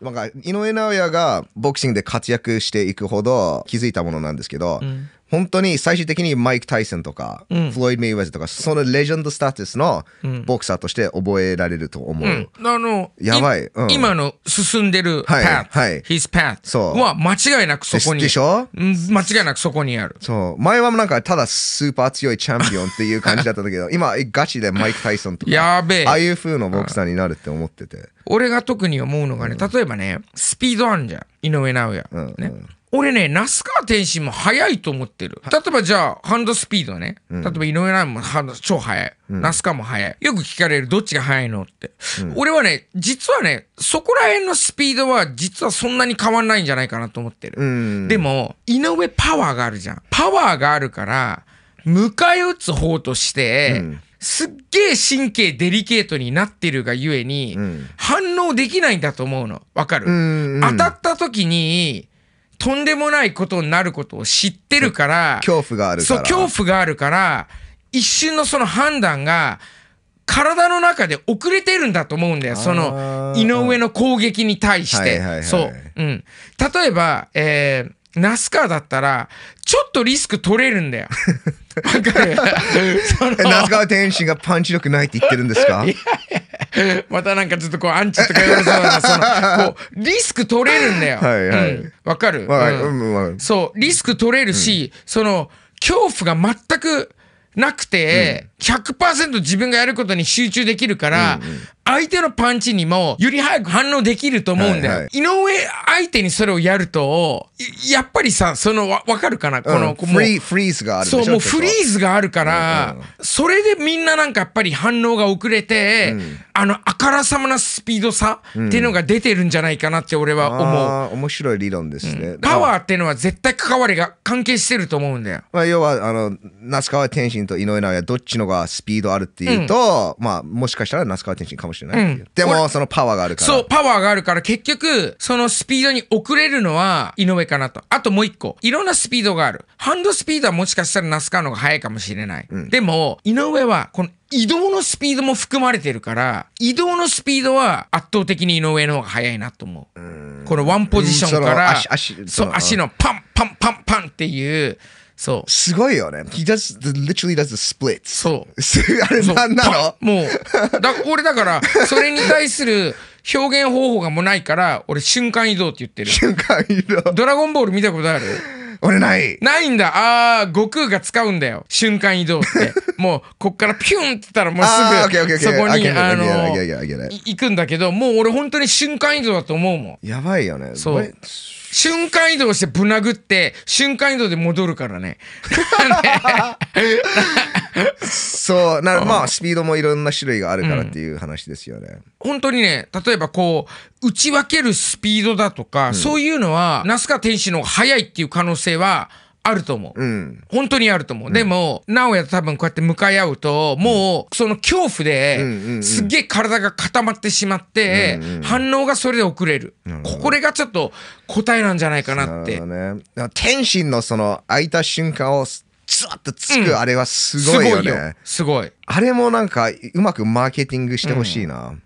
なんか井上尚弥がボクシングで活躍していくほど気づいたものなんですけど、うん、本当に最終的にマイク・タイソンとか、うん、フロイド・メイウェザーとか、そのレジェンドスタティスのボクサーとして覚えられると思う。うん、あの、やばいい、うん、今の進んでるパッはい、his path は間違いなくそこに。でしょ間違いなくそこにある。そう。前はなんかただスーパー強いチャンピオンっていう感じだったけど、今ガチでマイク・タイソンとか、やべえ。ああいう風のボクサーになるって思ってて。俺が特に思うのがね、例えばね、スピードあんじゃん。井上尚弥。うんうん俺ね、スカー天心も速いと思ってる。例えばじゃあ、ハンドスピードね。うん、例えば井上ンもハンド超速い。スカーも速い。よく聞かれる、どっちが速いのって、うん、俺はね、実はね、そこら辺のスピードは実はそんなに変わんないんじゃないかなと思ってる。でも、井上パワーがあるじゃん。パワーがあるから、迎え撃つ方として、すっげえ神経デリケートになってるがゆえに、反応できないんだと思うの。わかる、当たった時に、とんでもないことになることを知ってるから、恐怖があるから。そう、恐怖があるから、一瞬のその判断が、体の中で遅れてるんだと思うんだよ。その、井上の攻撃に対して。そう。うん。例えば、えー、ナスカーだったら、ちょっとリスク取れるんだよ。わかる ナスカー天心がパンチ力ないって言ってるんですかいやいや またなんかずっとこうアンチとか言われそうなの こうリスク取れるんだよ。はいはい。わ、うん、かる、まあうんうん、そうリスク取れるし、その恐怖が全くなくて、うん、100%自分がやることに集中できるから、うんうん、相手のパンチにもより早く反応できると思うんだよ。はいはい、井上相手にそれをやると、やっぱりさ、その、わかるかなこの、うん、フリーズがあるそう、もうフリーズがあるから、うんうん、それでみんななんかやっぱり反応が遅れて、うん、あの、あからさまなスピードさっていうのが出てるんじゃないかなって俺は思う。うん、面白い理論ですね、パワーっていうのは絶対関わりが関係してると思うんだよ。まあ、要は、あの、那須川天心と井上尚弥、どっちのがスピードあるっていうと、まあ、もしかしたら那須川天心かももしれない。うん、でも、そのパワーがあるから。そう、パワーがあるから、結局、そのスピードに遅れるのは、井上かなと。あともう一個。いろんなスピードがある。ハンドスピードはもしかしたら那須川の方が速いかもしれない。うん、でも、井上は、この移動のスピードも含まれてるから、移動のスピードは圧倒的に井上の方が速いなと思う。うこのワンポジションから、そう、足のパンパンパンパンっていう、そう。すごいよね。He does, literally does the splits. そう。あれなんなのもう、だ俺だから、それに対する表現方法がもうないから、俺瞬間移動って言ってる。瞬間移動。ドラゴンボール見たことある俺ない。ないんだ。あー、悟空が使うんだよ。瞬間移動って。もう、こっからピュンって言ったらもうすぐ、そこに、あの、行くんだけど、もう俺本当に瞬間移動だと思うもん。やばいよね。そう。瞬間移動してぶん殴って、瞬間移動で戻るからね。そうなまあスピードもいろんな種類があるからっていう話ですよね、うん、本当にね例えばこう打ち分けるスピードだとか、うん、そういうのはナスカ天心の方が速いっていう可能性はあると思う。うん、本当にあると思う。うん、でも、直哉と多分こうやって向かい合うと、もう、その恐怖で、すっげえ体が固まってしまって、反応がそれで遅れる。うん、これがちょっと答えなんじゃないかなって。ね、天心のその、空いた瞬間をずワッとつくあれはすごいよね、うん、すごいあれもなんかうまくマーケティングしてほしいな、うん